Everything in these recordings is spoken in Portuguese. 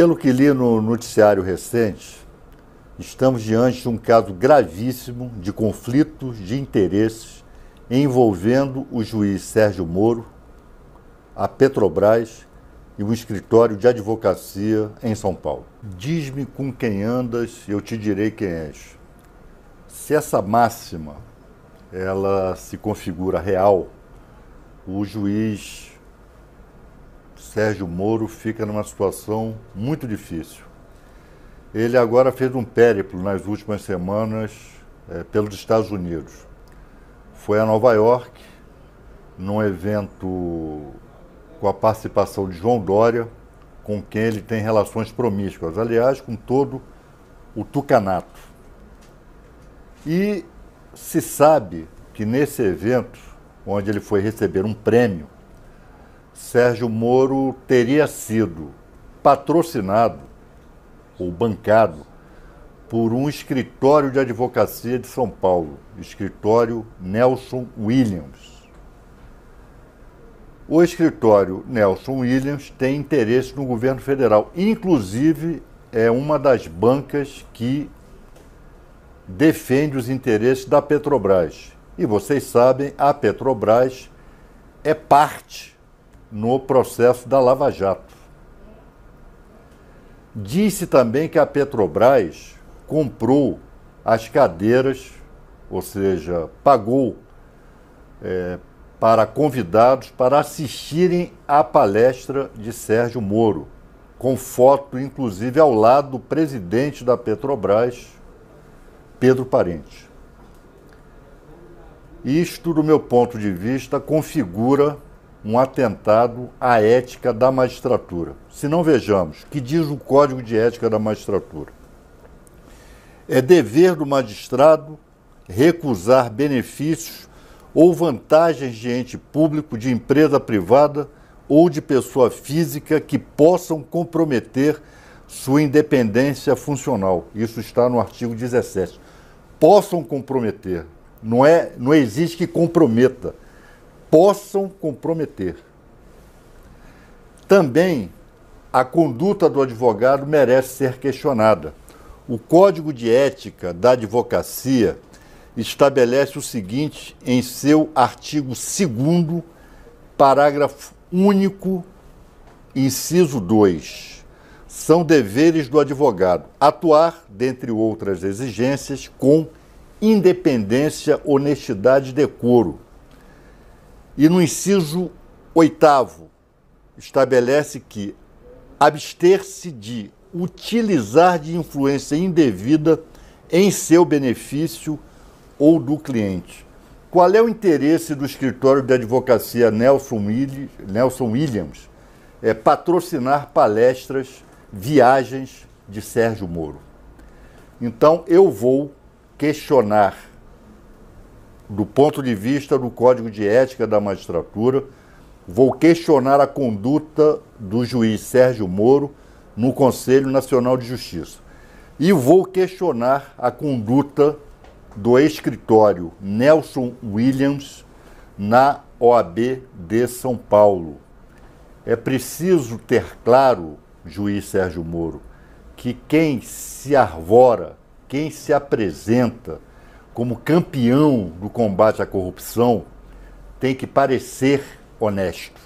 Pelo que li no noticiário recente, estamos diante de um caso gravíssimo de conflitos de interesses envolvendo o juiz Sérgio Moro, a Petrobras e um escritório de advocacia em São Paulo. Diz-me com quem andas, e eu te direi quem és. Se essa máxima ela se configura real, o juiz Sérgio Moro fica numa situação muito difícil. Ele agora fez um périplo nas últimas semanas é, pelos Estados Unidos. Foi a Nova York, num evento com a participação de João Dória, com quem ele tem relações promíscuas, aliás, com todo o tucanato. E se sabe que nesse evento, onde ele foi receber um prêmio, Sérgio Moro teria sido patrocinado ou bancado por um escritório de advocacia de São Paulo, escritório Nelson Williams. O escritório Nelson Williams tem interesse no governo federal, inclusive é uma das bancas que defende os interesses da Petrobras. E vocês sabem, a Petrobras é parte no processo da Lava Jato. Disse também que a Petrobras comprou as cadeiras, ou seja, pagou é, para convidados para assistirem à palestra de Sérgio Moro, com foto inclusive ao lado do presidente da Petrobras, Pedro Parente. Isto, do meu ponto de vista, configura um atentado à ética da magistratura. Se não vejamos, que diz o Código de Ética da Magistratura? É dever do magistrado recusar benefícios ou vantagens de ente público, de empresa privada ou de pessoa física que possam comprometer sua independência funcional. Isso está no artigo 17. Possam comprometer. Não, é, não existe que comprometa possam comprometer. Também a conduta do advogado merece ser questionada. O Código de Ética da Advocacia estabelece o seguinte em seu artigo 2, parágrafo único, inciso 2. São deveres do advogado atuar, dentre outras exigências, com independência, honestidade e decoro e no inciso oitavo, estabelece que abster-se de utilizar de influência indevida em seu benefício ou do cliente. Qual é o interesse do escritório de advocacia Nelson Williams é patrocinar palestras, viagens de Sérgio Moro? Então eu vou questionar do ponto de vista do Código de Ética da Magistratura, vou questionar a conduta do juiz Sérgio Moro no Conselho Nacional de Justiça. E vou questionar a conduta do escritório Nelson Williams na OAB de São Paulo. É preciso ter claro, juiz Sérgio Moro, que quem se arvora, quem se apresenta como campeão do combate à corrupção, tem que parecer honesto,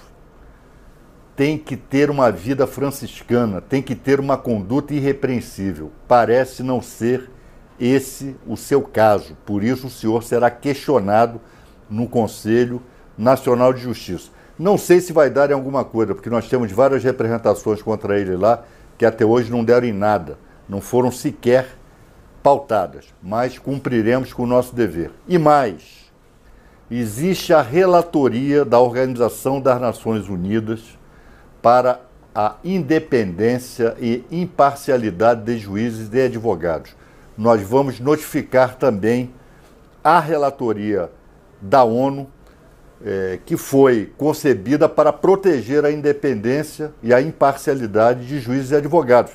tem que ter uma vida franciscana, tem que ter uma conduta irrepreensível. Parece não ser esse o seu caso, por isso o senhor será questionado no Conselho Nacional de Justiça. Não sei se vai dar em alguma coisa, porque nós temos várias representações contra ele lá que até hoje não deram em nada, não foram sequer pautadas, mas cumpriremos com o nosso dever. E mais, existe a relatoria da Organização das Nações Unidas para a independência e imparcialidade de juízes e advogados. Nós vamos notificar também a relatoria da ONU, eh, que foi concebida para proteger a independência e a imparcialidade de juízes e advogados.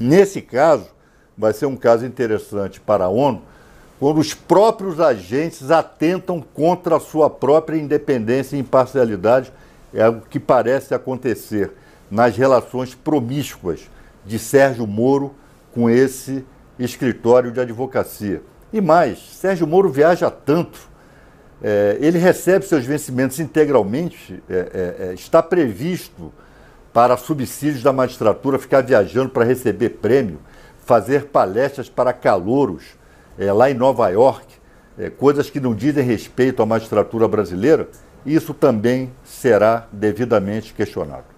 Nesse caso, vai ser um caso interessante para a ONU quando os próprios agentes atentam contra a sua própria independência e imparcialidade, é o que parece acontecer nas relações promíscuas de Sérgio Moro com esse escritório de advocacia. E mais, Sérgio Moro viaja tanto, é, ele recebe seus vencimentos integralmente, é, é, é está previsto para subsídios da magistratura ficar viajando para receber prêmio fazer palestras para calouros é, lá em Nova York, é, coisas que não dizem respeito à magistratura brasileira, isso também será devidamente questionado.